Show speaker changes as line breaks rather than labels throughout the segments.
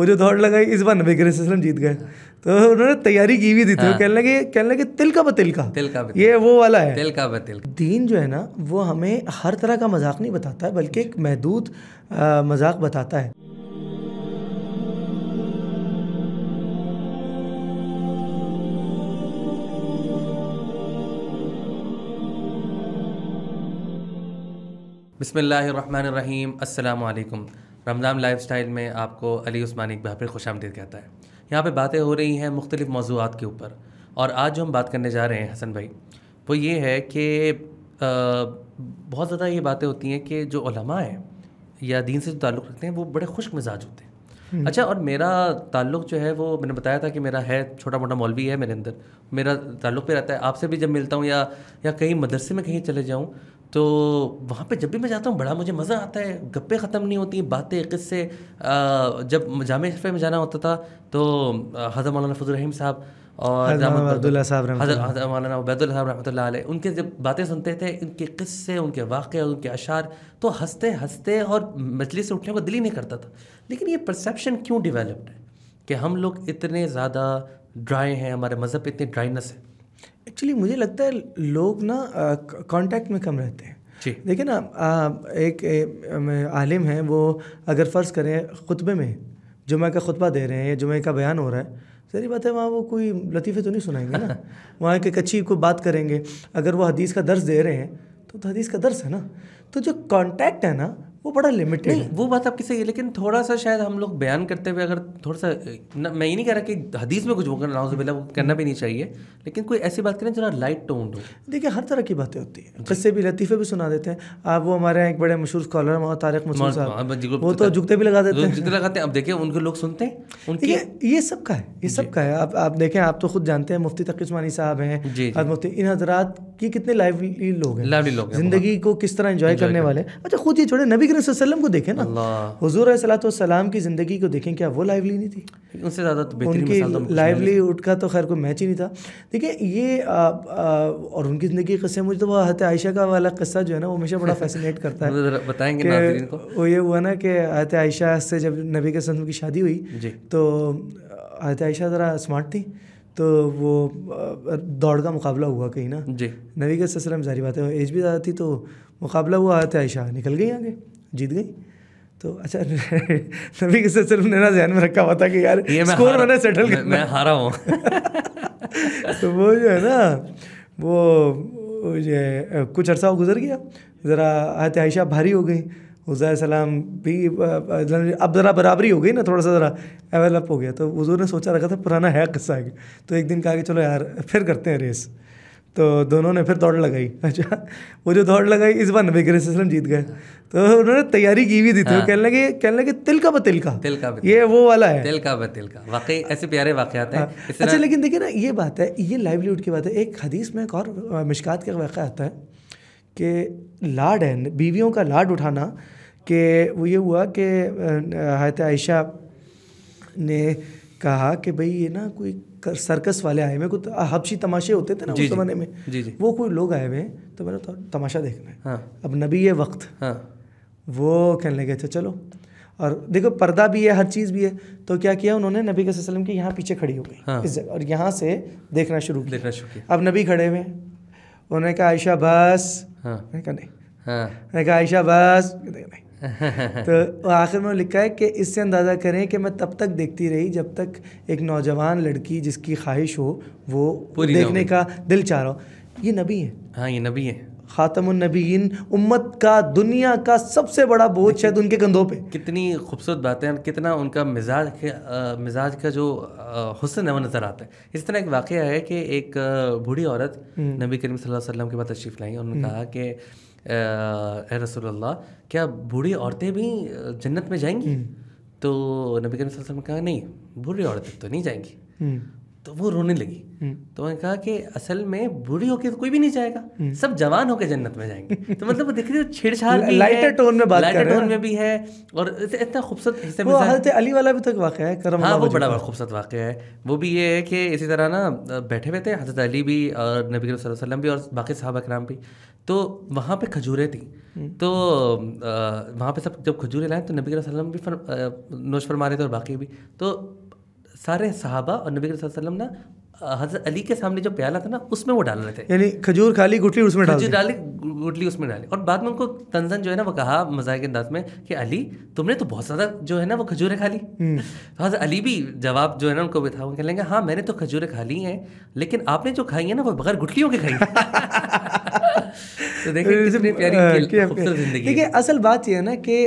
वो जो दौड़ लगाई इस बार नबी करीम जीत गए तो उन्होंने तैयारी की हुई थी तो हाँ। कहने लगे कहने लगे तिल का बतिल का तिल का ये वो वाला है
तिल का बतिल
दीन जो है ना वो हमें हर तरह का मजाक नहीं बताता है बल्कि एक महदूद मजाक बताता है
बिसमीम् अल्लाम रमदान लाइफ में आपको अली उस्मानी एक पर खुश आमदीद कहता है यहाँ पर बातें हो रही हैं मुख्तलिफ़ मौजूद के ऊपर और आज जो हम बात करने जा रहे हैं हसन भाई वो ये है कि बहुत ज़्यादा ये बातें होती हैं कि जो हैं या दीन से जो ताल्लुक़ रखते हैं वो बड़े ख़ुश मिजाज होते हैं हम्म। अच्छा और मेरा ताल्लुक जो है वो मैंने बताया था कि मेरा है छोटा मोटा मौलवी है मेरे अंदर मेरा ताल्लुक पे रहता है आपसे भी जब मिलता हूँ या या कहीं मदरसे में कहीं चले जाऊँ तो वहाँ पे जब भी मैं जाता हूँ बड़ा मुझे मज़ा आता है गप्पे ख़त्म नहीं होती बातें किस्से जब जाम शफे में जाना होता था तो हज़र मौलाना फजल रहीम साहब और मौलाना उबैदुल्ला साहब रहमत उनके जब बातें सुनते थे उनके किस्से उनके और उनके अशार तो हंसते हंसते और मछली से उठने को दिल ही नहीं करता था लेकिन ये परसेप्शन क्यों डिवेलप्ड है कि हम लोग इतने ज़्यादा ड्राई हैं हमारे मज़हब इतनी ड्राइनेस है
एक्चुअली मुझे लगता है लोग ना कांटेक्ट में कम रहते हैं जी देखिए ना एक, ए, आलिम है वो अगर फ़र्ज़ करें खुतबे में जुमे का खुतबा दे रहे हैं या जुमे का बयान हो रहा है सही बात है वहाँ वो कोई लतीफ़े तो नहीं सुनाएंगे ना वहाँ एक अच्छी कोई बात करेंगे अगर वो हदीस का दर्ज दे रहे हैं तो, तो हदीस का दर्ज है ना तो जो कांटेक्ट है ना वो बड़ा लिमिटेड नहीं वो बात आपकी सही है लेकिन थोड़ा सा शायद हम लोग
बयान करते हुए अगर थोड़ा सा न, मैं ये नहीं कह रहा कि हदीस में कुछ वो करना नाउजबिल्ला वो करना भी नहीं चाहिए लेकिन
कोई ऐसी बात करें जरा लाइट टोन हो देखिए हर तरह की बातें होती हैं किससे भी लतीफ़े भी सुना देते हैं आप वो हमारे यहाँ एक बड़े मशहूर स्कॉलर हैं तारक मसूद साहब
हाँ, वो तो जुगते भी लगा देते हैं जुगते लगाते हैं अब देखिए उनके
लोग सुनते हैं उनके ये सब का है ये सब का है आप आप देखें आप तो खुद जानते हैं मुफ्ती तकमानी साहब हैं मुफ्ती इन हजरात की कितने लाइवली लोग हैं लाइवली लोग ज़िंदगी को किस तरह इंजॉय करने वाले अच्छा खुद ये छोड़े नबी लेकिन को देखें ना हजूर सलाम की ज़िंदगी को देखें क्या वो लाइवली नहीं थी
उनसे ज़्यादा तो उनकी लाइवली
उठ का तो खैर कोई मैच ही नहीं था देखिए ये आ, आ, और उनकी ज़िंदगी के किस्से मुझे तो वह हत आयशा का वाला किस्सा जो है ना वो हमेशा बड़ा फैसिनेट करता है बताएंगे वो ये हुआ ना कि हत आयशा से जब नबी के सलम की शादी हुई तो हत आयशा ज़रा स्मार्ट थी तो वो दौड़ का मुकाबला हुआ कहीं ना जी नबी के ससरम जारी बात है एज भी ज़्यादा थी तो मुकाबला हुआ आते आयशा निकल गई आगे जीत गई तो अच्छा नबी के सिर्फ ने ना जहन में रखा हुआ था कि यार ये मैं स्कोर मैंने सेटल मैं, मैं हारा हूँ तो वो जो है ना वो जो है कुछ अरसा गुजर गया ज़रा आयत आयशा भारी हो गई उजैर सलाम भी अब ज़रा बराबरी हो गई ना थोड़ा सा ज़रा एवेलप हो गया तो हजूर ने सोचा रखा था पुराना है किस्सा है तो एक दिन कहा कि चलो यार फिर करते हैं रेस तो दोनों ने फिर दौड़ लगाई अच्छा वो जो दौड़ लगाई इस बार नबी करीम जीत गए तो उन्होंने तैयारी की हुई थी तो हाँ। कहने लगे कहने लगे तिल का बतिल का तिल
का बतिल ये वो वाला है तिल का बतिल का वाकई ऐसे प्यारे वाकयात हैं हाँ। अच्छा
लेकिन देखिए ना ये बात है ये लाइवलीहुड की बात है एक हदीस में एक और मिशकात का वाक़ आता है कि लाड है बीवियों का लाड उठाना कि वो ये हुआ कि हयत आयशा ने कहा कि भाई ये ना कोई सर्कस वाले आए हुए कुछ तो हबशी तमाशे होते थे ना उस जमाने में जी जी वो कोई लोग आए हुए हैं तो मैंने तो तमाशा देखना है हाँ। अब नबी ये वक्त हाँ। वो कहने लगे थे अच्छा, चलो और देखो पर्दा भी है हर चीज़ भी है तो क्या किया उन्होंने नबी के वसलम के यहाँ पीछे खड़ी हो गई हाँ। इस जगह और यहाँ से देखना शुरू किया देखना शुरू किया अब नबी खड़े हुए उन्होंने कहा आयशा बस हाँ। मैंने कहा नहीं हाँ। मैंने कहा आयशा बस नहीं
तो
आखिर में लिखा है कि इससे अंदाज़ा करें कि मैं तब तक देखती रही जब तक एक नौजवान लड़की जिसकी ख्वाहिश हो वो पूरी देखने का दिल चाह रहा हो ये नबी है हाँ ये नबी है खातमनबीन उम्मत का दुनिया का सबसे बड़ा बोझ शायद उनके कंधों पे कितनी खूबसूरत बातें और कितना उनका मिजाज
के मिजाज का जो हुसन है वो नज़र आता है इस तरह एक वाक़ है कि एक बूढ़ी औरत हम्म। नबी करीम सल्लल्लाहु अलैहि वसल्लम के पास तशरीफ़ लाई और उन्होंने हम्म। कहा कि रसोल्ला क्या बूढ़ी औरतें भी जन्नत में जाएंगी हम्म। तो नबी करीम वसल्लम ने कहा नहीं बूढ़ी औरतें तो नहीं जाएंगी हम्म। तो वो रोने लगी हम्म। तो मैंने कहा कि असल में बूढ़ी होके तो कोई भी नहीं जाएगा हम्म। सब जवान होके जन्नत में जाएंगे तो मतलब वो दिख रही हो छेड़छाड़ भी लाइटर टोन में बात लाइटर टोन में भी है और इतना खूबसूरत हिस्से में हजरत
अली वाला भी तो एक वाक़ है करम हाँ वो बड़ा
खूबसूरत वाक़ है वो भी ये है कि इसी तरह ना बैठे हुए थे हजरत अली भी और नबी वसल्लम भी और बाकी साहब अकराम भी तो वहाँ पे खजूरें थी हम्म। तो वहाँ पे सब जब खजूरें लाए तो नबी वसल्लम भी नोश फरमा रहे थे और बाकी भी तो सारे सहाबा और नबी वसल्लम ना हजरत अली के सामने जो प्याला था ना उसमें वो डाल रहे थे
यानी खजूर खाली गुटली उसमें खजूर डाली
गुटली उसमें डाली और बाद में उनको तंजन जो है ना वो कहा मजाक अंदाज में कि अली तुमने तो बहुत ज़्यादा जो है ना वो खजूरें खा ली हम्म। तो हजरत अली भी जवाब जो है ना उनको बिठा वो कह लेंगे हाँ मैंने तो खजूरें खा ली हैं लेकिन आपने जो खाई है ना वो बगैर गुटलियों के खाई तो हाँ, देखिए प्यारी देखिए
असल बात यह है ना कि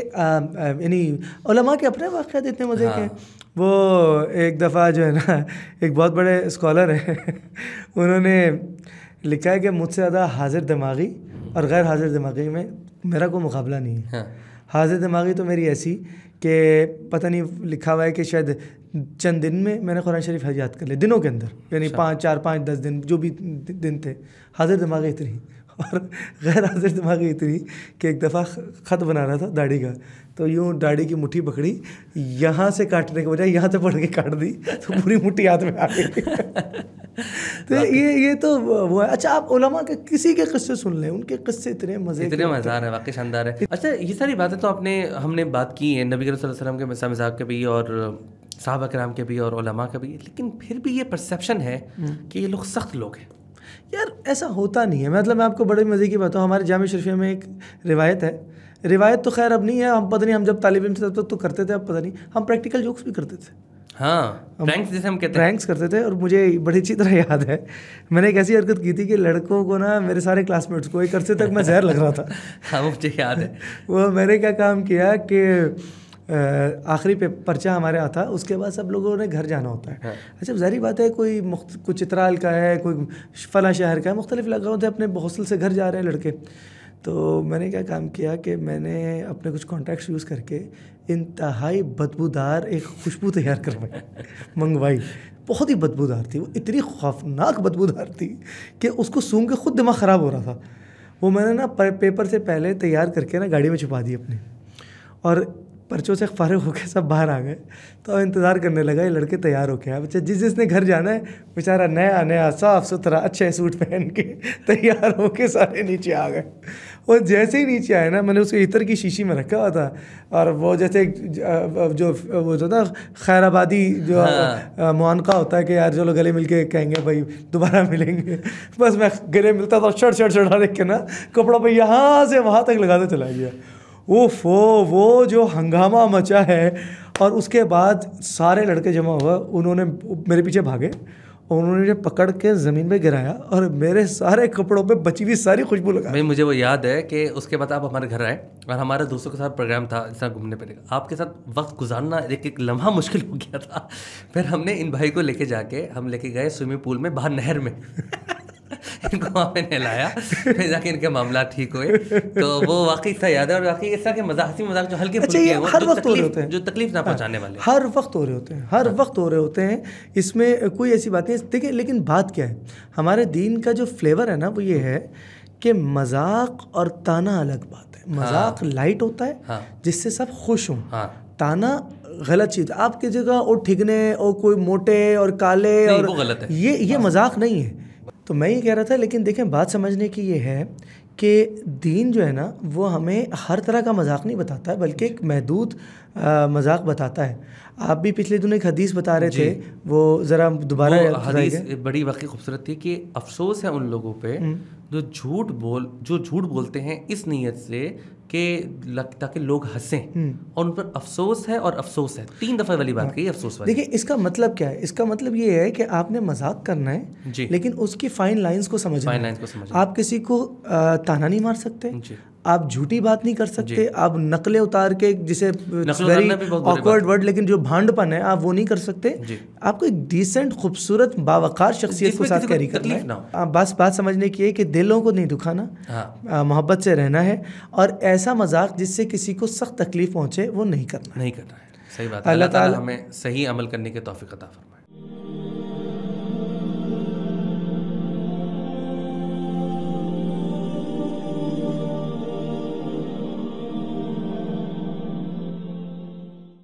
यानी उलमा के अपने वाक़ इतने मज़े के हाँ। वो एक दफ़ा जो है ना एक बहुत बड़े स्कॉलर हैं उन्होंने लिखा है कि मुझसे ज़्यादा हाजिर दिमागी और गैर हाजिर दिमागी में मेरा कोई मुकाबला नहीं है हाँ। हाजिर दिमागी तो मेरी ऐसी कि पता नहीं लिखा हुआ है कि शायद चंद दिन में मैंने कुरान शरीफ याद कर लिया दिनों के अंदर यानी अच्छा। पाँच चार पाँच दस दिन जो भी दिन थे हाजिर दिमागी इतनी और गैर हाजिर दिमागी इतनी कि एक दफ़ा ख़त बना रहा था दाढ़ी का तो यूँ दाढ़ी की मुट्ठी पकड़ी यहाँ से काटने के बजाय यहाँ से पढ़ के काट दी तो पूरी मुट्ठी हाथ में आ गई तो ये ये तो वो है अच्छा आप ओलमा के किसी के किस्से सुन लें उनके किस्से इतने मज़े इतने मजार हैं वाकई
शानदार है अच्छा ये सारी बातें तो आपने हमने बात की है नबी वसल्लम के मिसा मजाक के भी और साहबा कराम के भी और ओलमा के भी
लेकिन फिर भी ये परसेप्शन है हम्म। कि ये लोग सख्त लोग हैं यार ऐसा होता नहीं है मतलब मैं आपको बड़े मज़े की बताऊँ हमारे जाम शरीफिया में एक रिवायत है रिवायत तो खैर अब नहीं है हम पता नहीं हम जब तालब इम थे तब तक तो करते थे अब पता नहीं हम प्रैक्टिकल जोक्स भी करते थे हाँ प्रैंक्स जैसे हम कहते प्रैंक्स करते थे और मुझे बड़ी अच्छी तरह याद है मैंने एक ऐसी हरकत की थी कि लड़कों को ना मेरे सारे क्लासमेट्स को एक अरसे तक मैं जहर लग रहा था
हाँ मुझे याद
है वो मैंने क्या काम किया कि आखिरी पे पर्चा हमारे आता उसके बाद सब लोगों ने घर जाना होता है हाँ। अच्छा जहरी बात है कोई कुछ चित्राल का है कोई फला शहर का है मुख्तलिफ इलाकों से अपने हौसल से घर जा रहे हैं लड़के तो मैंने क्या काम किया कि मैंने अपने कुछ कॉन्टैक्ट्स यूज़ करके इंतहाई बदबूदार एक खुशबू तैयार करवाई मंगवाई बहुत ही बदबूदार थी वो इतनी खौफनाक बदबूदार थी कि उसको सूंघ के खुद दिमाग ख़राब हो रहा था वो मैंने ना पेपर से पहले तैयार करके ना गाड़ी में छुपा दी अपने और पर्चों से फारग होकर सब बाहर आ गए तो अब इंतज़ार करने लगा ये लड़के तैयार होके आए बच्चे अच्छा, जिस जिसने घर जाना है बेचारा नया नया साफ़ सुथरा अच्छे सूट पहन के तैयार होके सारे नीचे आ गए वो जैसे ही नीचे आए ना मैंने उसको इतर की शीशी में रखा हुआ था और वो जैसे जो वो जो ना खैराबादी जो हाँ। मुआनका होता है कि यार चलो गले मिल के कहेंगे भाई दोबारा मिलेंगे बस मैं गले मिलता था शर्ट शर्ट चढ़ा देख के ना कपड़ों पर यहाँ से वहाँ तक लगाते चला गया फो वो जो हंगामा मचा है और उसके बाद सारे लड़के जमा हुआ उन्होंने मेरे पीछे भागे और उन्होंने मुझे पकड़ के ज़मीन पे गिराया और मेरे सारे कपड़ों पे बची हुई सारी खुशबू लगा
भाई मुझे वो याद है कि उसके बाद आप हमारे घर आए और हमारे दोस्तों के साथ प्रोग्राम था जिस घूमने पर आपके साथ वक्त गुजारना एक एक लम्हा मुश्किल हो गया था फिर हमने इन भाई को लेके जाके हम लेके गए स्विमिंग पूल में बाहर नहर में इनको हमने नहलाया फिर जाके इनके मामला ठीक हुए तो वो वाकई था याद है और वाकई इस तरह के मजाक हंसी मजाक जो हल्के अच्छा हैं हर वक्त हो रहे होते हैं जो तकलीफ ना हाँ, पहुँचाने वाले
हर वक्त हो रहे होते हैं हर हाँ। वक्त हो रहे होते हैं इसमें कोई ऐसी बात नहीं देखिए लेकिन बात क्या है हमारे दीन का जो फ्लेवर है ना वो ये है कि मजाक और ताना अलग बात है हाँ। मजाक लाइट होता है जिससे सब खुश हों ताना गलत चीज़ आपकी जगह और ठिगने और कोई मोटे और काले और गलत है ये ये मजाक नहीं है तो मैं ये कह रहा था लेकिन देखें बात समझने की ये है कि दीन जो है ना वो हमें हर तरह का मजाक नहीं बताता है बल्कि एक महदूद मजाक बताता है आप भी पिछले दिनों एक हदीस बता रहे थे वो ज़रा दोबारा हदीस
बड़ी वाकई खूबसूरत थी कि अफसोस है उन लोगों पे हम्म। जो झूठ बोल जो झूठ बोलते हैं इस नीयत से के ताकि लोग हंसें हम्म। और उन पर अफसोस है और अफसोस है तीन दफ़ा वाली बात हाँ। कही अफसोस वाली देखिए
इसका मतलब क्या है इसका मतलब ये है कि आपने मजाक करना है जी लेकिन उसकी फाइन लाइंस को समझना फाइन लाइंस को समझना आप किसी को ताना नहीं मार सकते आप झूठी बात नहीं कर सकते आप नकले उतार के जिसे वेरी ऑकवर्ड वर्ड लेकिन जो भांडपन है आप वो नहीं कर सकते आपको एक डिसेंट खूबसूरत बावकार शख्सियत के साथ कैरी करना है आप बस बात समझने की है कि दिलों को नहीं दुखाना हाँ। मोहब्बत से रहना है और ऐसा मजाक जिससे किसी को सख्त तकलीफ पहुंचे वो नहीं करना नहीं करना है सही बात अल्लाह ताला
हमें सही अमल करने के तौफीक अता फरमाए